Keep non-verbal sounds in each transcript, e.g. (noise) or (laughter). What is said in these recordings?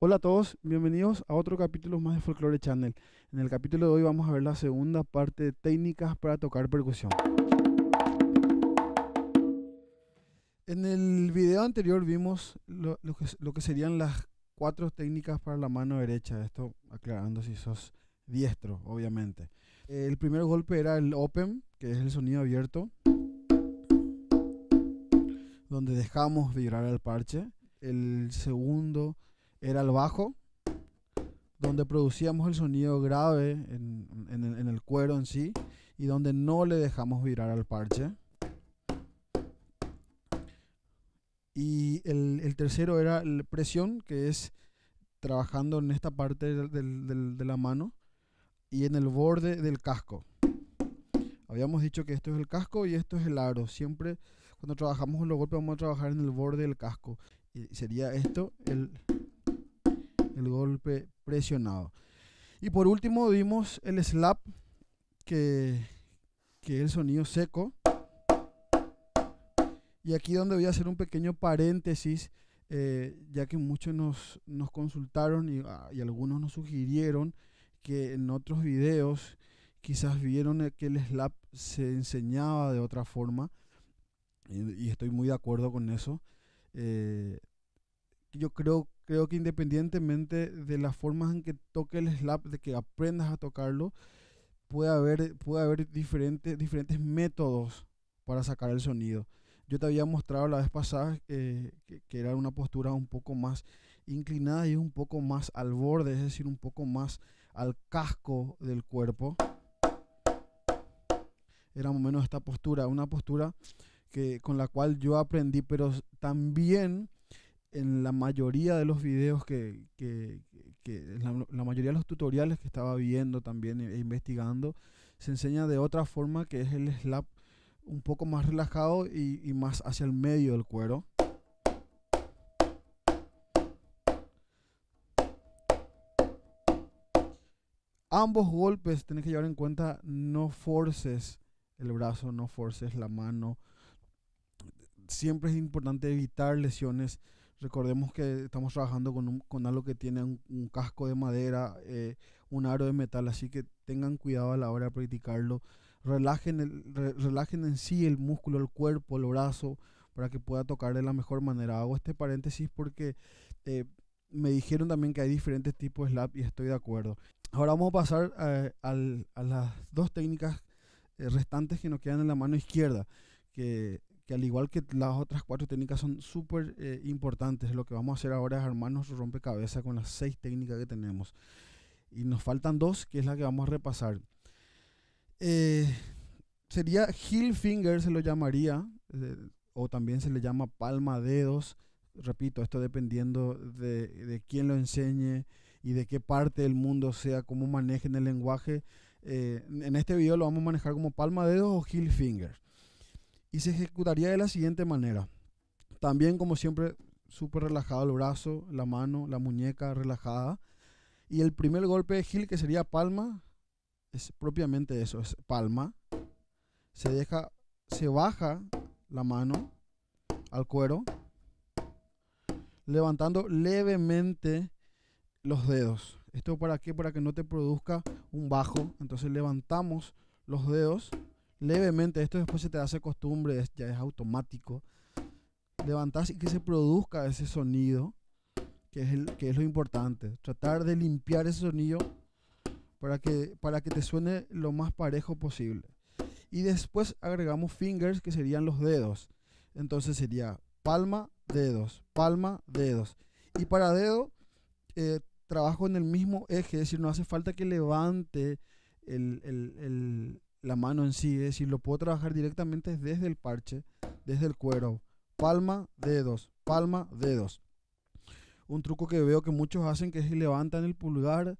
Hola a todos, bienvenidos a otro capítulo más de Folklore Channel. En el capítulo de hoy vamos a ver la segunda parte de técnicas para tocar percusión. En el video anterior vimos lo, que, serían las cuatro técnicas para la mano derecha. Esto aclarando si sos diestro, obviamente. El primer golpe era el open, que es el sonido abierto, donde dejamos vibrar al parche. El segundo era el bajo, donde producíamos el sonido grave en, en, el cuero en sí y donde no le dejamos virar al parche. Y el, el tercero era la presión, que es trabajando en esta parte del, del, de la mano y en el borde del casco. Habíamos dicho que esto es el casco y esto es el aro. Siempre cuando trabajamos los golpes vamos a trabajar en el borde del casco. Y sería esto el, el golpe presionado. Y por último vimos el slap, que, que el sonido seco. Y aquí donde voy a hacer un pequeño paréntesis, eh, ya que muchos nos, consultaron ah, y, algunos nos sugirieron que en otros videos quizás vieron que el slap se enseñaba de otra forma. Y, estoy muy de acuerdo con eso. Eh, yo creo creo que independientemente de las formas en que toque el slap, de que aprendas a tocarlo, puede haber, puede haber diferentes, diferentes métodos para sacar el sonido. Yo te había mostrado la vez pasada eh, que, que, era una postura un poco más inclinada y un poco más al borde, es decir, un poco más al casco del cuerpo. Era más o menos esta postura, una postura que, con la cual yo aprendí, pero también en la mayoría de los videos que, que, la, mayoría de los tutoriales que estaba viendo también e investigando, se enseña de otra forma que es el slap un poco más relajado y, y más hacia el medio del cuero. Ambos golpes tenés que llevar en cuenta, no forces el brazo, no forces la mano. Siempre es importante evitar lesiones Recordemos que estamos trabajando con, un, con algo que tiene un, casco de madera, eh, un aro de metal, así que tengan cuidado a la hora de practicarlo. Relajen, el, en sí el músculo, el cuerpo, el brazo, para que pueda tocar de la mejor manera. Hago este paréntesis porque eh, me dijeron también que hay diferentes tipos de slap y estoy de acuerdo. Ahora vamos a pasar eh, a las dos técnicas restantes que nos quedan en la mano izquierda, que que al igual que las otras cuatro técnicas son súper eh, importantes, lo que vamos a hacer ahora es armarnos rompecabezas con las seis técnicas que tenemos. Y nos faltan dos, que es la que vamos a repasar. Eh, sería heel finger, se lo llamaría, eh, o también se le llama palma dedos. Repito, esto dependiendo de, de quién lo enseñe y de qué parte del mundo sea, cómo manejen el lenguaje. en este video lo vamos a manejar como palma dedos o heel fingers y se ejecutaría de la siguiente manera. También, como siempre, súper relajado el brazo, la mano, la muñeca relajada. Y el primer golpe de Gil, que sería palma, es propiamente eso, es palma. Se deja, se baja la mano al cuero, levantando levemente los dedos. ¿Esto para qué? Para que no te produzca un bajo. Entonces levantamos los dedos levemente. Esto después se te hace costumbre, ya es automático. Levantás y que se produzca ese sonido, que es, lo importante. Tratar de limpiar ese sonido para que, para que te suene lo más parejo posible. Y después agregamos fingers, que serían los dedos. Entonces sería palma, dedos, palma, dedos. Y para dedo, eh, trabajo en el mismo eje, es decir, no hace falta que levante el, el la mano en sí, es decir, lo puedo trabajar directamente desde el parche, desde el cuero. Palma, dedos, palma, dedos. Un truco que veo que muchos hacen que es levantan el pulgar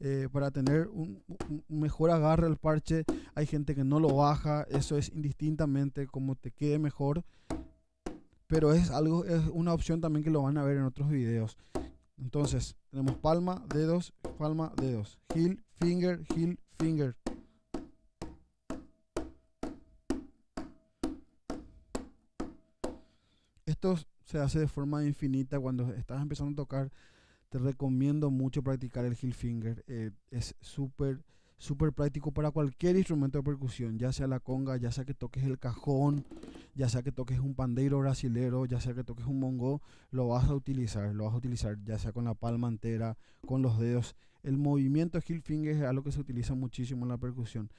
eh, para tener un, mejor agarre al parche. Hay gente que no lo baja, eso es indistintamente como te quede mejor. Pero es algo, es una opción también que lo van a ver en otros videos. Entonces, tenemos palma, dedos, palma, dedos. Heel, finger, heel, finger. esto se hace de forma infinita. Cuando estás empezando a tocar, te recomiendo mucho practicar el heel finger. Eh, es súper, súper práctico para cualquier instrumento de percusión, ya sea la conga, ya sea que toques el cajón, ya sea que toques un pandeiro brasilero, ya sea que toques un mongo, lo vas a utilizar, lo vas a utilizar ya sea con la palma entera, con los dedos. El movimiento heel finger es algo que se utiliza muchísimo en la percusión.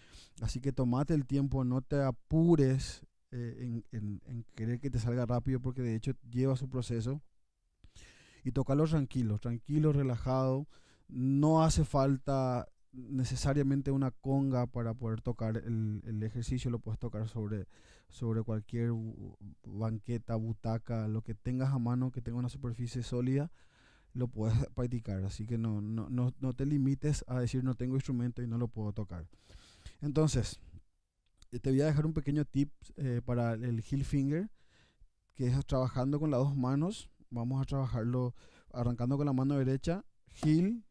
Así que tomate el tiempo, no te apures eh, en, en, en, querer que te salga rápido, porque de hecho lleva su proceso. Y tocarlo tranquilo, tranquilo, relajado. No hace falta necesariamente una conga para poder tocar el, el ejercicio, lo puedes tocar sobre, sobre cualquier banqueta, butaca, lo que tengas a mano, que tenga una superficie sólida lo puedes (laughs) practicar. Así que no, no, no, no, te limites a decir no tengo instrumento y no lo puedo tocar. Entonces, eh, te voy a dejar un pequeño tip eh, para el heel finger, que es trabajando con las dos manos. Vamos a trabajarlo arrancando con la mano derecha. Heel,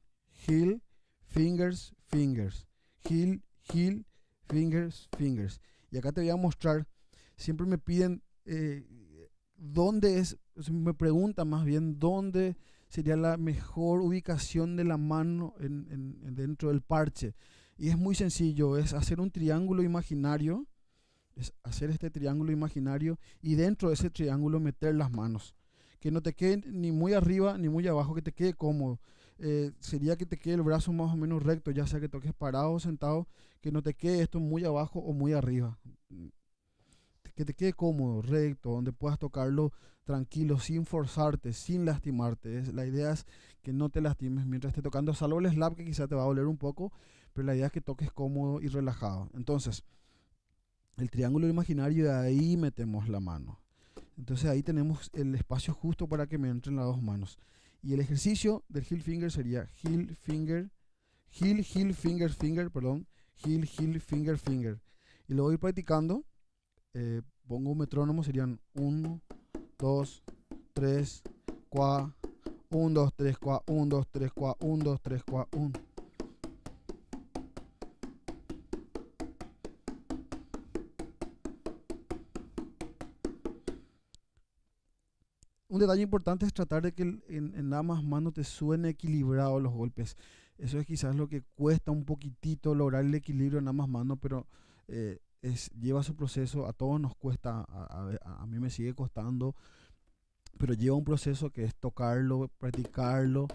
heel, fingers, fingers. Heel, heel, fingers, fingers. Y acá te voy a mostrar, siempre me piden eh, dónde es, me preguntan más bien dónde sería la mejor ubicación de la mano en, dentro del parche. Y es muy sencillo, es hacer un triángulo imaginario, es hacer este triángulo imaginario y dentro de ese triángulo meter las manos. Que no te quede ni muy arriba ni muy abajo, que te quede cómodo. Eh, sería que te quede el brazo más o menos recto, ya sea que toques parado o sentado, que no te quede esto muy abajo o muy arriba. Que te quede cómodo, recto, donde puedas tocarlo tranquilo, sin forzarte, sin lastimarte. la idea es que no te lastimes mientras esté tocando, salvo el slap que quizá te va a doler un poco, la idea es que toques cómodo y relajado. Entonces, el triángulo imaginario, de ahí metemos la mano. Entonces ahí tenemos el espacio justo para que me entren las dos manos. Y el ejercicio del heel finger sería heel finger, heel, heel, finger, finger, perdón, heel, heel, finger, finger. Y lo voy practicando. Eh, pongo un metrónomo, serían 1, 2, 3, 4, 1, 2, 3, 4, 1, 2, 3, 4, 1, 2, 3, 4, 1. detalle importante es tratar de que en, en ambas manos te suene equilibrado los golpes. Eso es quizás lo que cuesta un poquitito lograr el equilibrio en ambas manos, pero eh, es, lleva su proceso. A todos nos cuesta, a, mí me sigue costando, pero lleva un proceso que es tocarlo, practicarlo,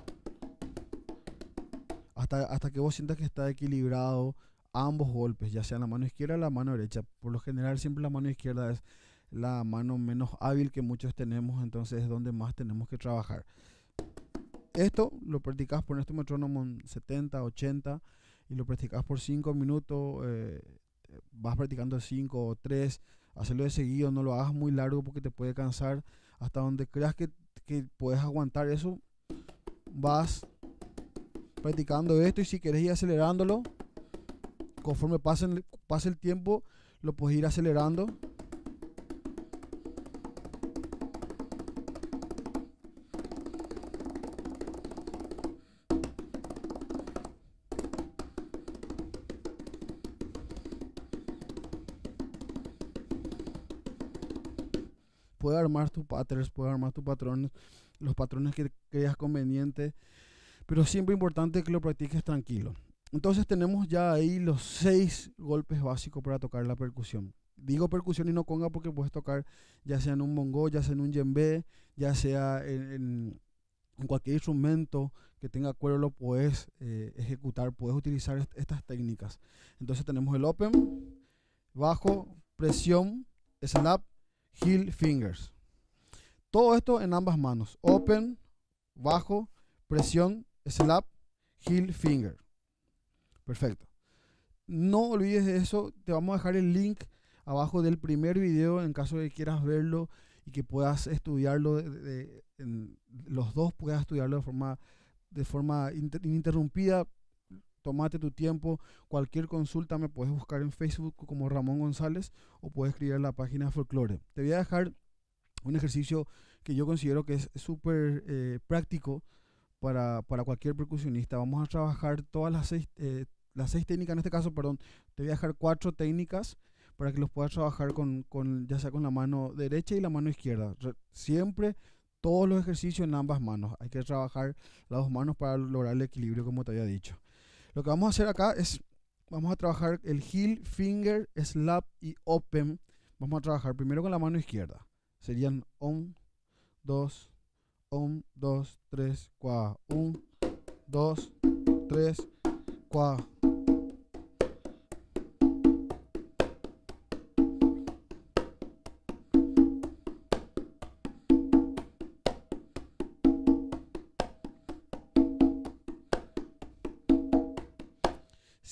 hasta, hasta que vos sientas que está equilibrado ambos golpes, ya sea la mano izquierda o la mano derecha. Por lo general siempre la mano izquierda es la mano menos hábil que muchos tenemos, entonces es donde más tenemos que trabajar. Esto lo practicas por este metrónomo en 70, 80 y lo practicas por 5 minutos, eh, eh, vas practicando 5 o 3, hacerlo de seguido, no lo hagas muy largo porque te puede cansar, hasta donde creas que, que puedes aguantar eso, vas practicando esto y si quieres ir acelerándolo, conforme pase, pase el tiempo, lo puedes ir acelerando. puedes armar tus patterns, puedes armar tus patrones, los patrones que creas conveniente, pero siempre importante que lo practiques tranquilo. Entonces tenemos ya ahí los seis golpes básicos para tocar la percusión. Digo percusión y no conga porque puedes tocar ya sea en un bongo, ya sea en un yembe, ya sea en, cualquier instrumento que tenga cuero lo puedes eh, ejecutar, puedes utilizar estas técnicas. Entonces tenemos el open, bajo, presión, snap, heel fingers. Todo esto en ambas manos. Open, bajo, presión, slap, heel finger. Perfecto. No olvides de eso. Te vamos a dejar el link abajo del primer video en caso de que quieras verlo y que puedas estudiarlo. los dos puedas estudiarlo de forma, de forma ininterrumpida tomate tu tiempo. Cualquier consulta me puedes buscar en Facebook como Ramón González o puedes escribir en la página Folklore. Te voy a dejar un ejercicio que yo considero que es súper eh, práctico para, cualquier percusionista. Vamos a trabajar todas las seis, eh, las seis técnicas, en este caso, perdón, te voy a dejar cuatro técnicas para que los puedas trabajar con, con ya sea con la mano derecha y la mano izquierda. siempre todos los ejercicios en ambas manos. Hay que trabajar las dos manos para lograr el equilibrio, como te había dicho. Lo que vamos a hacer acá es, vamos a trabajar el heel, finger, slap y open. Vamos a trabajar primero con la mano izquierda. Serían 1, 2, 1, 2, 3, 4, 1, 2, 3, 4.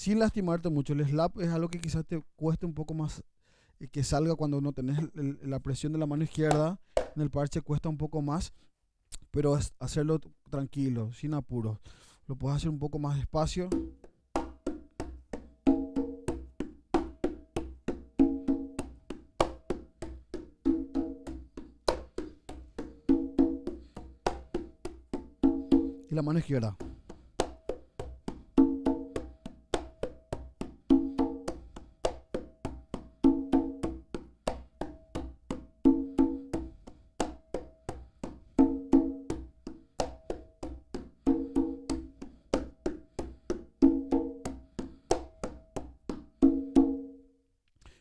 sin lastimarte mucho. El slap es algo que quizás te cueste un poco más y eh, que salga cuando no tenés la presión de la mano izquierda. En el parche cuesta un poco más, pero es hacerlo tranquilo, sin apuros. Lo puedes hacer un poco más despacio. Y la mano izquierda.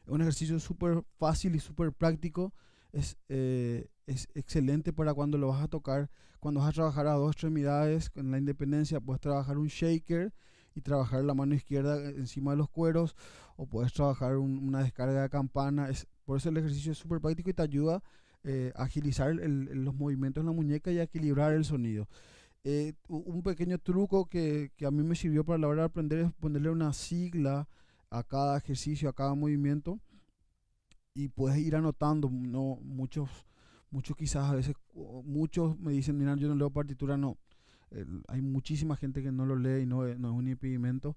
un ejercicio súper fácil y súper práctico. Es, eh, es excelente para cuando lo vas a tocar, cuando vas a trabajar a dos extremidades, con la independencia puedes trabajar un shaker y trabajar la mano izquierda encima de los cueros o puedes trabajar una descarga de campana. Es, por eso el ejercicio es súper práctico y te ayuda eh, a agilizar los movimientos en la muñeca y a equilibrar el sonido. Eh, un pequeño truco que, que, a mí me sirvió para la hora de aprender es ponerle una sigla a cada ejercicio, a cada movimiento y puedes ir anotando. No, muchos, muchos quizás a veces, muchos me dicen, mira, yo no leo partitura, no. hay muchísima gente que no lo lee y no, eh, no es un impedimento.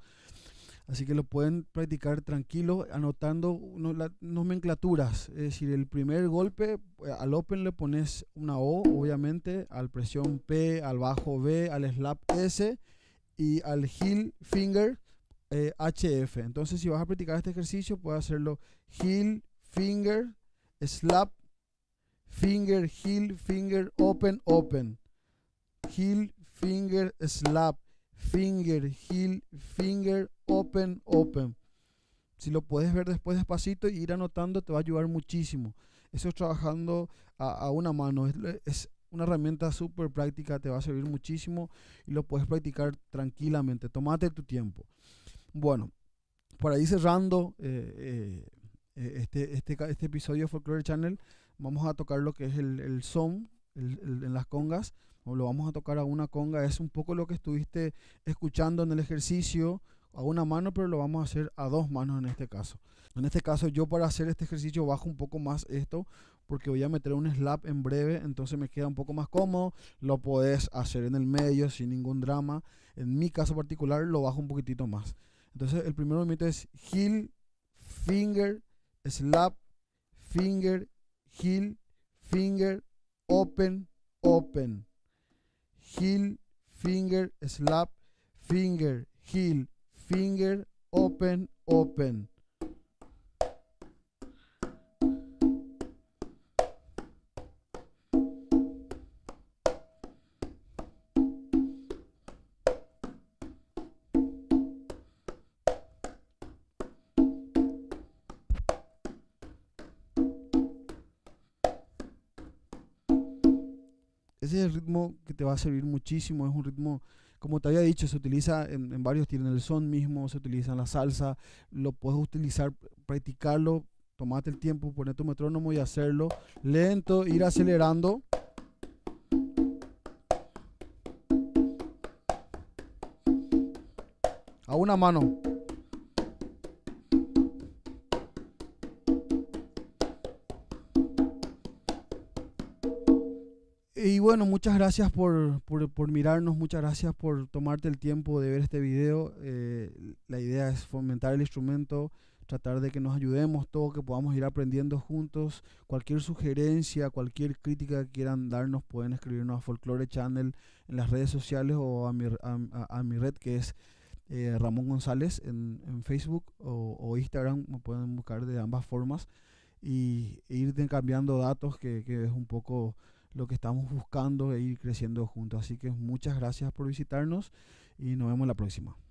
Así que lo pueden practicar tranquilo, anotando no nomenclaturas. Es decir, el primer golpe, eh, al open le pones una O, obviamente, al presión P, al bajo B, al slap S y al heel finger HF. Entonces, si vas a practicar este ejercicio, puedes hacerlo heel, finger, slap, finger, heel, finger, open, open. Heel, finger, slap, finger, heel, finger, open, open. Si lo puedes ver después despacito y ir anotando, te va a ayudar muchísimo. Eso es trabajando a, una mano. Es, es una herramienta súper práctica, te va a servir muchísimo y lo puedes practicar tranquilamente. Tómate tu tiempo. Bueno, por ahí cerrando eh, eh, eh, este, este, este, episodio de Folklore Channel, vamos a tocar lo que es el, son en las congas, o lo vamos a tocar a una conga, es un poco lo que estuviste escuchando en el ejercicio a una mano, pero lo vamos a hacer a dos manos en este caso. En este caso yo para hacer este ejercicio bajo un poco más esto, porque voy a meter un slap en breve, entonces me queda un poco más cómodo, lo podés hacer en el medio sin ningún drama. En mi caso particular lo bajo un poquitito más. Entonces el primer movimiento es heel, finger, slap, finger, heel, finger, open, open. Heel, finger, slap, finger, heel, finger, open, open. el ritmo que te va a servir muchísimo, es un ritmo, como te había dicho, se utiliza en, varios tiros, el son mismo, se utiliza en la salsa, lo puedes utilizar, practicarlo, tomate el tiempo, poner tu metrónomo y hacerlo lento, ir acelerando. A una mano. bueno, muchas gracias por, por, mirarnos, muchas gracias por tomarte el tiempo de ver este video. Eh, la idea es fomentar el instrumento, tratar de que nos ayudemos todo que podamos ir aprendiendo juntos. Cualquier sugerencia, cualquier crítica que quieran darnos, pueden escribirnos a Folklore Channel en las redes sociales o a mi, a, mi red que es eh, Ramón González en, Facebook o, Instagram, me pueden buscar de ambas formas y e ir cambiando datos que, que es un poco lo que estamos buscando e ir creciendo juntos. Así que muchas gracias por visitarnos y nos vemos la próxima.